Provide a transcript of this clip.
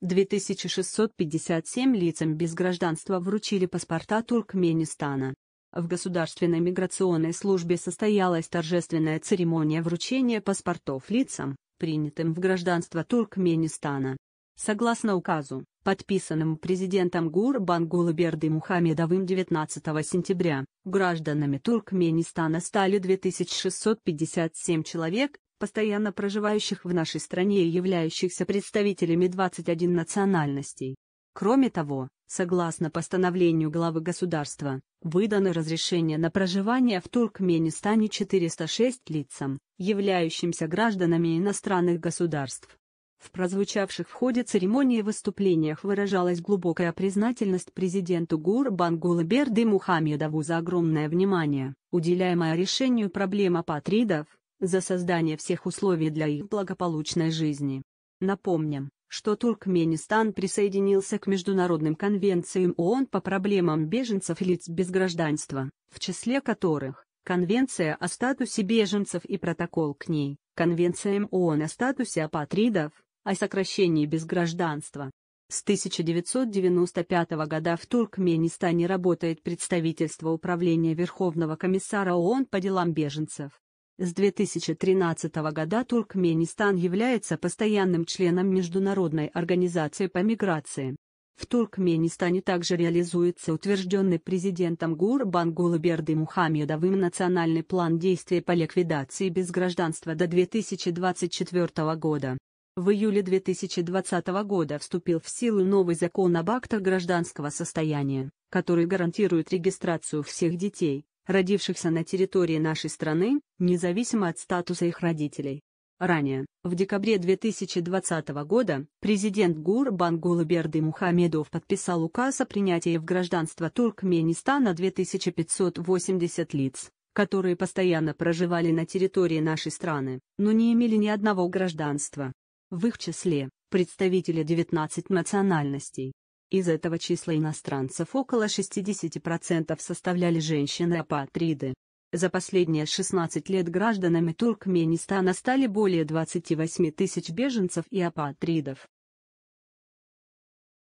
2657 лицам без гражданства вручили паспорта Туркменистана. В Государственной миграционной службе состоялась торжественная церемония вручения паспортов лицам, принятым в гражданство Туркменистана. Согласно указу, подписанным президентом Гурбангулаберды Мухаммедовым 19 сентября, гражданами Туркменистана стали 2657 человек, постоянно проживающих в нашей стране и являющихся представителями 21 национальностей. Кроме того, согласно постановлению главы государства, выдано разрешение на проживание в Туркменистане 406 лицам, являющимся гражданами иностранных государств. В прозвучавших в ходе церемонии выступлениях выражалась глубокая признательность президенту Гурбангулы Берды Мухаммедову за огромное внимание, уделяемое решению проблем апатридов, за создание всех условий для их благополучной жизни. Напомним, что Туркменистан присоединился к международным конвенциям ООН по проблемам беженцев и лиц без гражданства, в числе которых Конвенция о статусе беженцев и протокол к ней, Конвенция ООН о статусе апатридов, о сокращении безгражданства. С 1995 года в Туркменистане работает представительство Управления Верховного комиссара ООН по делам беженцев. С 2013 года Туркменистан является постоянным членом Международной организации по миграции. В Туркменистане также реализуется утвержденный президентом Гурбангулы Мухамедовым национальный план действий по ликвидации безгражданства до 2024 года. В июле 2020 года вступил в силу новый закон об актах гражданского состояния, который гарантирует регистрацию всех детей, родившихся на территории нашей страны, независимо от статуса их родителей. Ранее, в декабре 2020 года, президент ГУР Бангулаберды Мухамедов подписал указ о принятии в гражданство Туркменистана 2580 лиц, которые постоянно проживали на территории нашей страны, но не имели ни одного гражданства. В их числе представители 19 национальностей. Из этого числа иностранцев около 60% составляли женщины-апатриды. За последние 16 лет гражданами Туркменистана стали более 28 тысяч беженцев и апатридов.